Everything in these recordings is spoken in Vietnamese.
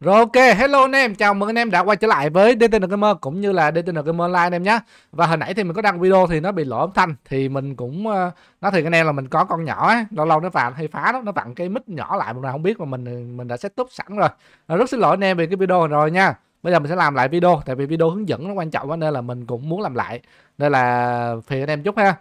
Rồi ok, hello anh em, chào mừng anh em đã quay trở lại với DTN Gamer cũng như là DTN Gamer Online anh em nhé. Và hồi nãy thì mình có đăng video thì nó bị lỗi âm thanh thì mình cũng ờ, nói thiệt anh em là mình có con nhỏ ấy, lâu lâu nó vặn hay phá đó, nó vặn cái mic nhỏ lại một không biết mà mình mình đã setup sẵn rồi. Ờ, rất xin lỗi anh em về cái video rồi nha. Bây giờ mình sẽ làm lại video tại vì video hướng dẫn nó quan trọng quá nên là mình cũng muốn làm lại. Nên là phiền anh em chút ha.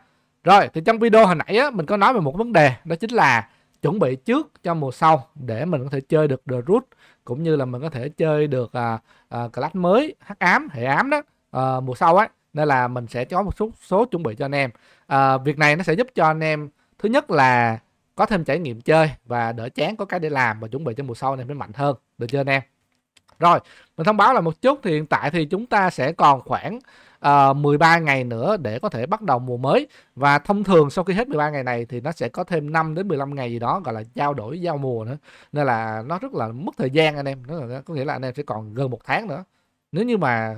Rồi, thì trong video hồi nãy á, mình có nói về một vấn đề đó chính là chuẩn bị trước cho mùa sau để mình có thể chơi được The Root cũng như là mình có thể chơi được à, à, class mới hắc ám hệ ám đó à, mùa sau ấy nên là mình sẽ có một số số chuẩn bị cho anh em à, việc này nó sẽ giúp cho anh em thứ nhất là có thêm trải nghiệm chơi và đỡ chán có cái để làm và chuẩn bị cho mùa sau này mới mạnh hơn được chưa anh em rồi mình thông báo là một chút thì hiện tại thì chúng ta sẽ còn khoảng uh, à, 13 ngày nữa để có thể bắt đầu mùa mới và thông thường sau khi hết 13 ngày này thì nó sẽ có thêm 5 đến 15 ngày gì đó gọi là trao đổi giao mùa nữa nên là nó rất là mất thời gian anh em nó có nghĩa là anh em sẽ còn gần một tháng nữa nếu như mà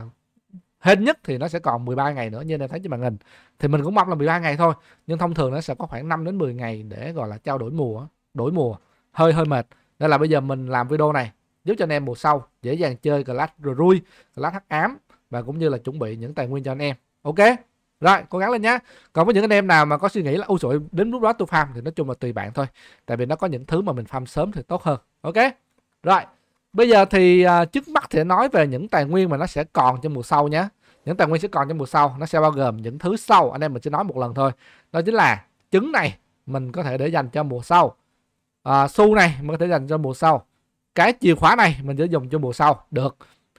hết nhất thì nó sẽ còn 13 ngày nữa như anh em thấy trên màn hình thì mình cũng mong là 13 ngày thôi nhưng thông thường nó sẽ có khoảng 5 đến 10 ngày để gọi là trao đổi mùa đổi mùa hơi hơi mệt nên là bây giờ mình làm video này giúp cho anh em mùa sau dễ dàng chơi Clash rồi rui Clash hắc ám và cũng như là chuẩn bị những tài nguyên cho anh em ok rồi cố gắng lên nhé còn với những anh em nào mà có suy nghĩ là ôi sội đến lúc đó tôi farm thì nói chung là tùy bạn thôi tại vì nó có những thứ mà mình farm sớm thì tốt hơn ok rồi bây giờ thì uh, trước mắt thì nói về những tài nguyên mà nó sẽ còn trong mùa sau nhé những tài nguyên sẽ còn trong mùa sau nó sẽ bao gồm những thứ sau anh em mình chỉ nói một lần thôi đó chính là trứng này mình có thể để dành cho mùa sau uh, xu này mình có thể dành cho mùa sau cái chìa khóa này mình sẽ dùng cho mùa sau được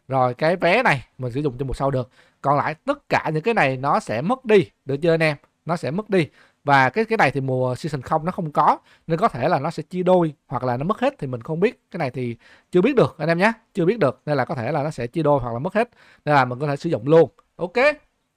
rồi cái vé này mình sử dụng cho mùa sau được còn lại tất cả những cái này nó sẽ mất đi được chưa anh em nó sẽ mất đi và cái cái này thì mùa season không nó không có nên có thể là nó sẽ chia đôi hoặc là nó mất hết thì mình không biết cái này thì chưa biết được anh em nhé chưa biết được nên là có thể là nó sẽ chia đôi hoặc là mất hết nên là mình có thể sử dụng luôn ok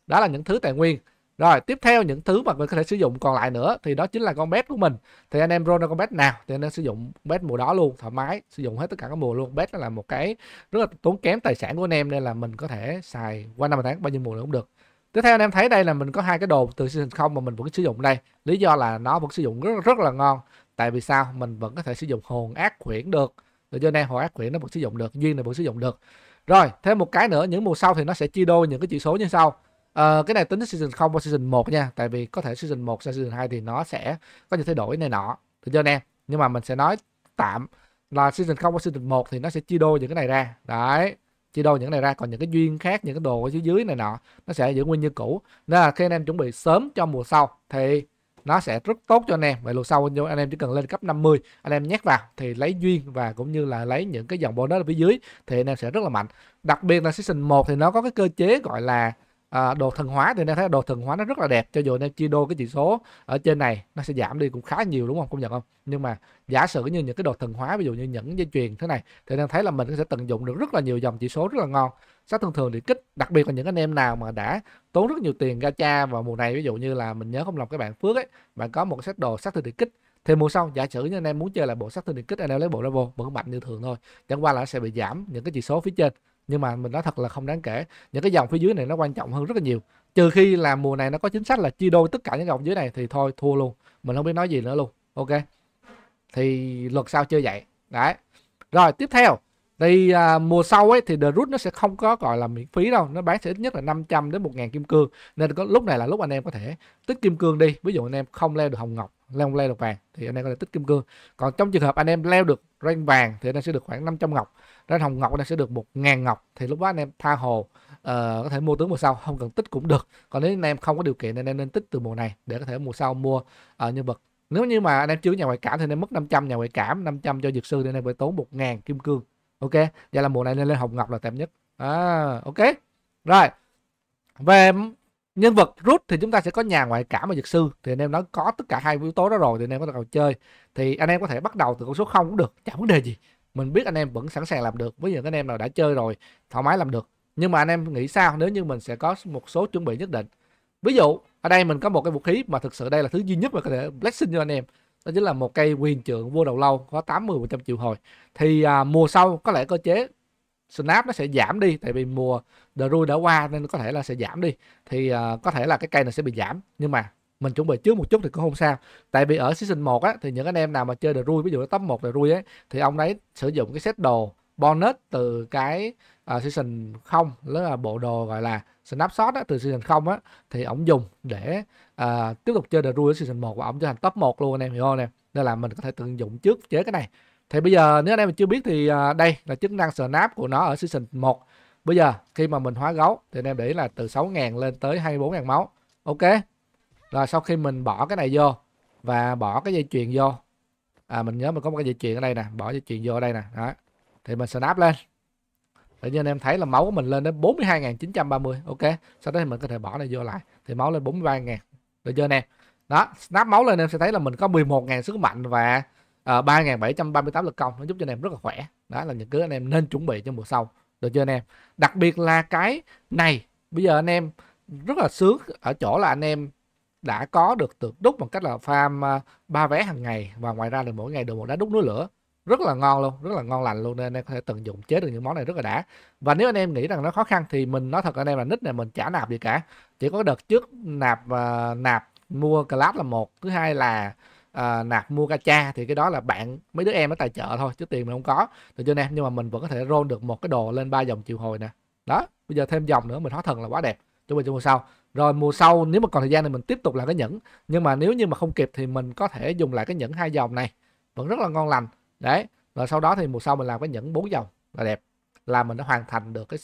đó là những thứ tài nguyên rồi tiếp theo những thứ mà mình có thể sử dụng còn lại nữa thì đó chính là con bet của mình. Thì anh em roll ra con bét nào thì anh em sử dụng bet mùa đó luôn, thoải mái, sử dụng hết tất cả các mùa luôn. Bet là một cái rất là tốn kém tài sản của anh em nên là mình có thể xài qua năm tháng bao nhiêu mùa cũng được. Tiếp theo anh em thấy đây là mình có hai cái đồ từ season không mà mình vẫn sử dụng đây. Lý do là nó vẫn sử dụng rất, rất là ngon. Tại vì sao? Mình vẫn có thể sử dụng hồn ác quyển được. Để cho anh hồn ác quyển nó vẫn sử dụng được, duyên này vẫn sử dụng được. Rồi, thêm một cái nữa, những mùa sau thì nó sẽ chia đôi những cái chỉ số như sau Ờ, cái này tính đến season 0 và season 1 nha Tại vì có thể season 1 sang season 2 thì nó sẽ có những thay đổi này nọ Được chưa em, Nhưng mà mình sẽ nói tạm là season 0 và season 1 thì nó sẽ chia đôi những cái này ra Đấy chia đôi những cái này ra còn những cái duyên khác những cái đồ ở phía dưới này nọ nó sẽ giữ nguyên như cũ nên là khi anh em chuẩn bị sớm cho mùa sau thì nó sẽ rất tốt cho anh em vậy lúc sau anh em chỉ cần lên cấp 50 anh em nhét vào thì lấy duyên và cũng như là lấy những cái dòng bonus ở phía dưới thì anh em sẽ rất là mạnh đặc biệt là season 1 thì nó có cái cơ chế gọi là à, đồ thần hóa thì nên thấy đồ thần hóa nó rất là đẹp cho dù nên chia đôi cái chỉ số ở trên này nó sẽ giảm đi cũng khá nhiều đúng không công nhận không nhưng mà giả sử như những cái đồ thần hóa ví dụ như những dây chuyền thế này thì nên thấy là mình sẽ tận dụng được rất là nhiều dòng chỉ số rất là ngon sách thường thường thì kích đặc biệt là những anh em nào mà đã tốn rất nhiều tiền ra cha vào mùa này ví dụ như là mình nhớ không lòng các bạn phước ấy bạn có một set đồ sắc thường thì kích thì mùa sau giả sử như anh em muốn chơi là bộ sắc thương điện kích anh em lấy bộ level vẫn mạnh như thường thôi chẳng qua là nó sẽ bị giảm những cái chỉ số phía trên nhưng mà mình nói thật là không đáng kể những cái dòng phía dưới này nó quan trọng hơn rất là nhiều trừ khi là mùa này nó có chính sách là chia đôi tất cả những dòng dưới này thì thôi thua luôn mình không biết nói gì nữa luôn ok thì luật sao chơi vậy đấy rồi tiếp theo thì à, mùa sau ấy thì The Root nó sẽ không có gọi là miễn phí đâu, nó bán sẽ ít nhất là 500 đến 1000 kim cương. Nên có lúc này là lúc anh em có thể tích kim cương đi. Ví dụ anh em không leo được hồng ngọc, leo không leo được vàng thì anh em có thể tích kim cương. Còn trong trường hợp anh em leo được rank vàng thì anh em sẽ được khoảng 500 ngọc ra hồng ngọc anh sẽ được một ngàn ngọc thì lúc đó anh em tha hồ uh, có thể mua tướng mùa sau không cần tích cũng được còn nếu anh em không có điều kiện nên anh nên tích từ mùa này để có thể mùa sau mua uh, nhân vật nếu như mà anh em chưa nhà ngoại cảm thì nên em mất 500 nhà ngoại cảm 500 cho dược sư thì anh em phải tốn một ngàn kim cương ok vậy là mùa này nên lên hồng ngọc là tạm nhất à, ok rồi về nhân vật rút thì chúng ta sẽ có nhà ngoại cảm và dược sư thì anh em nói có tất cả hai yếu tố đó rồi thì anh em có thể chơi thì anh em có thể bắt đầu từ con số không cũng được chẳng vấn đề gì mình biết anh em vẫn sẵn sàng làm được với những anh em nào đã chơi rồi thoải mái làm được nhưng mà anh em nghĩ sao nếu như mình sẽ có một số chuẩn bị nhất định ví dụ ở đây mình có một cái vũ khí mà thực sự đây là thứ duy nhất mà có thể blessing cho anh em đó chính là một cây quyền trượng vua đầu lâu có 80 100 triệu hồi thì à, mùa sau có lẽ cơ chế snap nó sẽ giảm đi tại vì mùa the rule đã qua nên có thể là sẽ giảm đi thì à, có thể là cái cây này sẽ bị giảm nhưng mà mình chuẩn bị trước một chút thì cũng không sao tại vì ở season 1 á thì những anh em nào mà chơi được rui ví dụ là top 1 rui ấy thì ông đấy sử dụng cái set đồ bonus từ cái uh, season 0 đó là bộ đồ gọi là snapshot á, từ season 0 á thì ông dùng để uh, tiếp tục chơi được rui ở season 1 và ông trở thành top 1 luôn anh em hiểu không em nên là mình có thể tận dụng trước chế cái này thì bây giờ nếu anh em chưa biết thì uh, đây là chức năng snap của nó ở season 1 bây giờ khi mà mình hóa gấu thì anh em để là từ 6.000 lên tới 24.000 máu ok rồi sau khi mình bỏ cái này vô và bỏ cái dây chuyền vô. À mình nhớ mình có một cái dây chuyền ở đây nè, bỏ dây chuyền vô ở đây nè. Đó. Thì mình snap lên. Tự nhiên em thấy là máu của mình lên đến 42.930. Ok. Sau đó thì mình có thể bỏ này vô lại. Thì máu lên 43.000. Được chưa anh em? Đó, snap máu lên em sẽ thấy là mình có 11.000 sức mạnh và uh, à, 3.738 lực công. Nó giúp cho anh em rất là khỏe. Đó là những thứ anh em nên chuẩn bị cho mùa sau. Được chưa anh em? Đặc biệt là cái này. Bây giờ anh em rất là sướng ở chỗ là anh em đã có được được đúc bằng cách là farm à, ba vé hàng ngày và ngoài ra thì mỗi ngày được một đá đúc núi lửa rất là ngon luôn rất là ngon lành luôn nên anh em có thể tận dụng chế được những món này rất là đã và nếu anh em nghĩ rằng nó khó khăn thì mình nói thật anh em là nick này mình chả nạp gì cả chỉ có đợt trước nạp uh, nạp mua clap là một thứ hai là uh, nạp mua gacha thì cái đó là bạn mấy đứa em ở tài trợ thôi chứ tiền mình không có được chưa anh em nhưng mà mình vẫn có thể roll được một cái đồ lên ba dòng triệu hồi nè đó bây giờ thêm dòng nữa mình hóa thần là quá đẹp chuẩn bị cho mùa sau rồi mùa sau nếu mà còn thời gian thì mình tiếp tục làm cái nhẫn nhưng mà nếu như mà không kịp thì mình có thể dùng lại cái nhẫn hai dòng này vẫn rất là ngon lành đấy rồi sau đó thì mùa sau mình làm cái nhẫn bốn dòng là đẹp là mình đã hoàn thành được cái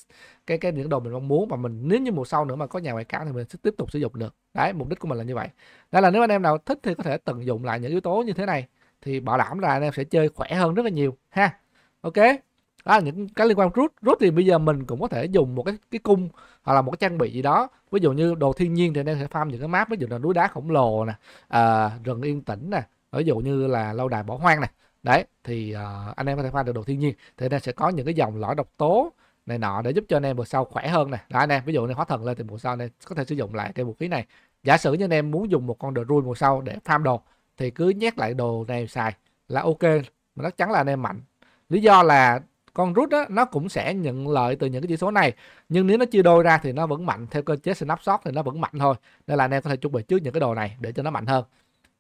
cái cái những đồ mình mong muốn và mình nếu như mùa sau nữa mà có nhà ngoại cảm thì mình sẽ tiếp tục sử dụng được đấy mục đích của mình là như vậy đây là nếu anh em nào thích thì có thể tận dụng lại những yếu tố như thế này thì bảo đảm là anh em sẽ chơi khỏe hơn rất là nhiều ha ok đó là những cái liên quan rút rút thì bây giờ mình cũng có thể dùng một cái cái cung hoặc là một cái trang bị gì đó ví dụ như đồ thiên nhiên thì đang sẽ farm những cái map ví dụ là núi đá khổng lồ nè à, rừng yên tĩnh nè ví dụ như là lâu đài bỏ hoang nè đấy thì uh, anh em có thể farm được đồ thiên nhiên thì nên sẽ có những cái dòng lõi độc tố này nọ để giúp cho anh em mùa sau khỏe hơn nè đó anh em ví dụ như hóa thần lên thì mùa sau anh em có thể sử dụng lại cái vũ khí này giả sử như anh em muốn dùng một con đồ rui mùa sau để farm đồ thì cứ nhét lại đồ này xài là ok mà chắc chắn là anh em mạnh lý do là con rút á, nó cũng sẽ nhận lợi từ những cái chỉ số này nhưng nếu nó chia đôi ra thì nó vẫn mạnh theo cơ chế snapshot thì nó vẫn mạnh thôi nên là anh em có thể chuẩn bị trước những cái đồ này để cho nó mạnh hơn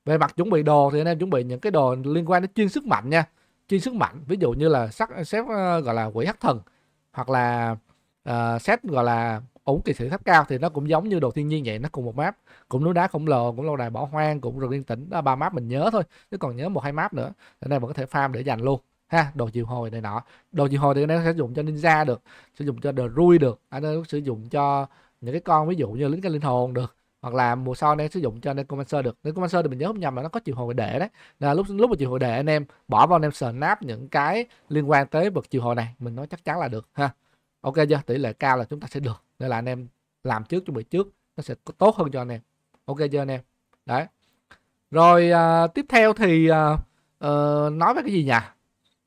về mặt chuẩn bị đồ thì anh em chuẩn bị những cái đồ liên quan đến chuyên sức mạnh nha chuyên sức mạnh ví dụ như là sắc xếp ờ, gọi là quỷ hắc thần hoặc là uh, ờ, set gọi là ổn kỳ sĩ thấp cao thì nó cũng giống như đồ thiên nhiên vậy nó cùng một map cũng núi đá khổng lồ cũng lâu đài bỏ hoang cũng rừng yên tĩnh ba map mình nhớ thôi chứ còn nhớ một hai map nữa anh em vẫn có thể farm để dành luôn ha đồ triệu hồi này nọ đồ triệu hồi thì nó sử dụng cho ninja được sử dụng cho đờ rui được anh à, sử dụng cho những cái con ví dụ như lính cái linh hồn được hoặc là mùa sau anh em sử dụng cho Necromancer được Necromancer thì mình nhớ không nhầm là nó có triệu hồi để đấy là lúc lúc mà triệu hồi để anh em bỏ vào anh em snap những cái liên quan tới vật triệu hồi này mình nói chắc chắn là được ha ok chưa tỷ lệ cao là chúng ta sẽ được nên là anh em làm trước chuẩn bị trước nó sẽ tốt hơn cho anh em ok chưa anh em đấy rồi à, tiếp theo thì à, à, nói về cái gì nhỉ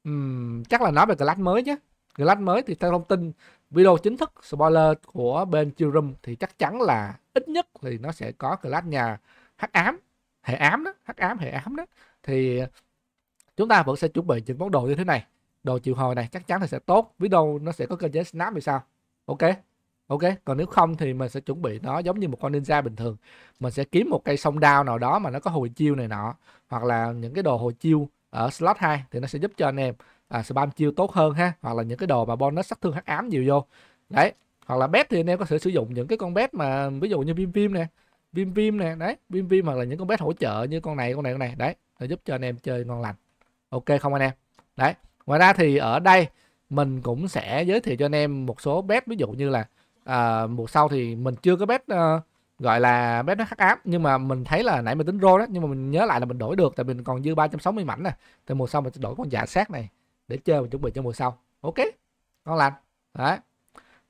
Ừm, chắc là nói về Glass mới chứ. Glass mới thì theo thông tin video chính thức spoiler của bên Chillroom thì chắc chắn là ít nhất thì nó sẽ có Glass nhà hắc ám, hệ ám đó, hắc ám hệ ám đó. Thì chúng ta vẫn sẽ chuẩn bị những món đồ như thế này. Đồ triệu hồi này chắc chắn là sẽ tốt, ví đâu nó sẽ có cơ chế snap thì sao. Ok. Ok, còn nếu không thì mình sẽ chuẩn bị nó giống như một con ninja bình thường. Mình sẽ kiếm một cây song đao nào đó mà nó có hồi chiêu này nọ hoặc là những cái đồ hồi chiêu ở slot 2 thì nó sẽ giúp cho anh em à, spam chiêu tốt hơn ha hoặc là những cái đồ mà bonus sát thương hắc ám nhiều vô đấy hoặc là bet thì anh em có thể sử dụng những cái con bet mà ví dụ như viêm viêm nè viêm viêm nè đấy viêm viêm hoặc là những con bet hỗ trợ như con này con này con này đấy nó giúp cho anh em chơi ngon lành ok không anh em đấy ngoài ra thì ở đây mình cũng sẽ giới thiệu cho anh em một số bet ví dụ như là à, mùa sau thì mình chưa có bet uh, gọi là bếp nó hắc ám nhưng mà mình thấy là nãy mình tính rô đó nhưng mà mình nhớ lại là mình đổi được tại mình còn dư 360 mảnh nè từ mùa sau mình sẽ đổi con giả dạ sát này để chơi và chuẩn bị cho mùa sau ok ngon lành đấy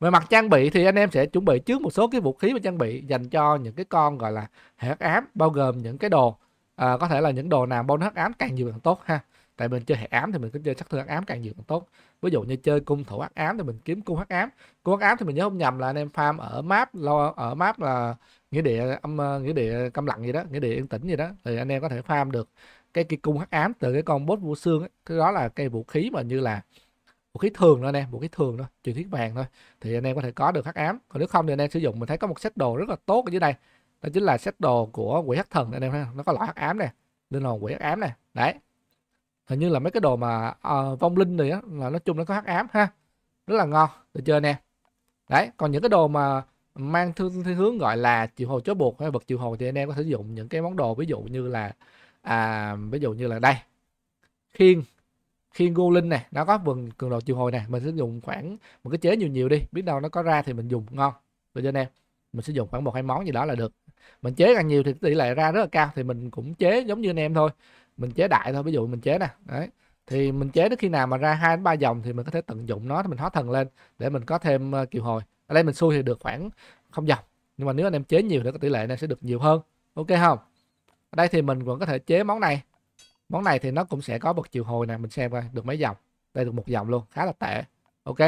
về mặt trang bị thì anh em sẽ chuẩn bị trước một số cái vũ khí và trang bị dành cho những cái con gọi là hệ hắc ám bao gồm những cái đồ à, có thể là những đồ nào bonus hắc ám càng nhiều càng tốt ha tại mình chơi hệ ám thì mình cứ chơi sát thương hắc ám càng nhiều càng tốt ví dụ như chơi cung thủ hắc ám thì mình kiếm cung hắc ám cung hắc ám thì mình nhớ không nhầm là anh em farm ở map lo ở map là nghĩa địa âm ờ, nghĩa địa câm lặng gì đó nghĩa địa yên tĩnh gì đó thì anh em có thể farm được cái cái cung hắc ám từ cái con bốt vô xương ấy. cái đó là cây vũ khí mà như là vũ khí thường thôi anh em vũ khí thường thôi truyền thuyết vàng thôi thì anh em có thể có được hắc ám còn nếu không thì anh em sử dụng mình thấy có một set đồ rất là tốt ở dưới đây đó chính là set đồ của quỷ hắc thần anh em nó có loại hắc ám này linh hồn quỷ hắc ám này đấy hình như là mấy cái đồ mà uh, vong linh này á là nói chung nó có hắc ám ha rất là ngon được chưa nè đấy còn những cái đồ mà mang thương thiên hướng gọi là triệu hồi chó buộc hay vật triệu hồi thì anh em có thể dùng những cái món đồ ví dụ như là à, ví dụ như là đây khiên khiên go linh này nó có vườn cường độ triệu hồi này mình sử dụng khoảng một cái chế nhiều nhiều đi biết đâu nó có ra thì mình dùng ngon được cho anh em mình sử dụng khoảng một hai món gì đó là được mình chế càng nhiều thì tỷ lệ ra rất là cao thì mình cũng chế giống như anh em thôi mình chế đại thôi ví dụ mình chế nè đấy thì mình chế đến khi nào mà ra hai đến ba dòng thì mình có thể tận dụng nó thì mình hóa thần lên để mình có thêm kiều hồi ở đây mình xui thì được khoảng không dòng nhưng mà nếu anh em chế nhiều thì tỷ lệ này sẽ được nhiều hơn ok không ở đây thì mình vẫn có thể chế món này món này thì nó cũng sẽ có bậc chiều hồi nè mình xem coi được mấy dòng đây được một dòng luôn khá là tệ ok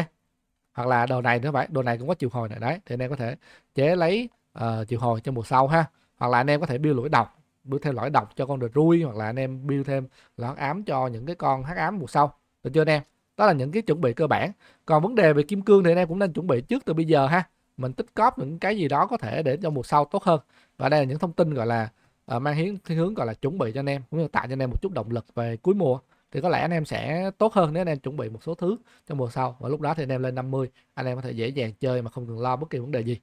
hoặc là đồ này nữa vậy đồ này cũng có chiều hồi này đấy thì anh em có thể chế lấy uh, ờ, chiều hồi cho mùa sau ha hoặc là anh em có thể biêu lũi đồng build thêm lõi độc cho con được rui hoặc là anh em build thêm lõi ám cho những cái con hắc ám mùa sau được chưa anh em đó là những cái chuẩn bị cơ bản còn vấn đề về kim cương thì anh em cũng nên chuẩn bị trước từ bây giờ ha mình tích cóp những cái gì đó có thể để cho mùa sau tốt hơn và đây là những thông tin gọi là uh, mang hiến thiên hướng gọi là chuẩn bị cho anh em cũng như tạo cho anh em một chút động lực về cuối mùa thì có lẽ anh em sẽ tốt hơn nếu anh em chuẩn bị một số thứ cho mùa sau và lúc đó thì anh em lên 50 anh em có thể dễ dàng chơi mà không cần lo bất kỳ vấn đề gì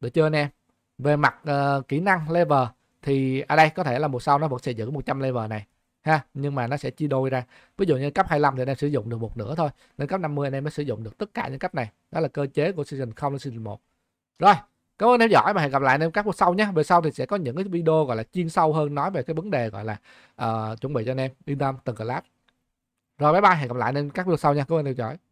được chưa anh em về mặt uh, kỹ năng level thì ở à đây có thể là mùa sau nó vẫn sẽ giữ 100 level này ha nhưng mà nó sẽ chia đôi ra ví dụ như cấp 25 thì anh em sử dụng được một nửa thôi nên cấp 50 anh em mới sử dụng được tất cả những cấp này đó là cơ chế của season 0 đến season 1 rồi cảm ơn em giỏi và hẹn gặp lại anh em các video sau nhé về sau thì sẽ có những cái video gọi là chuyên sâu hơn nói về cái vấn đề gọi là uh, chuẩn bị cho anh em yên tâm từng class rồi bye bye hẹn gặp lại anh em các video sau nha cảm ơn em giỏi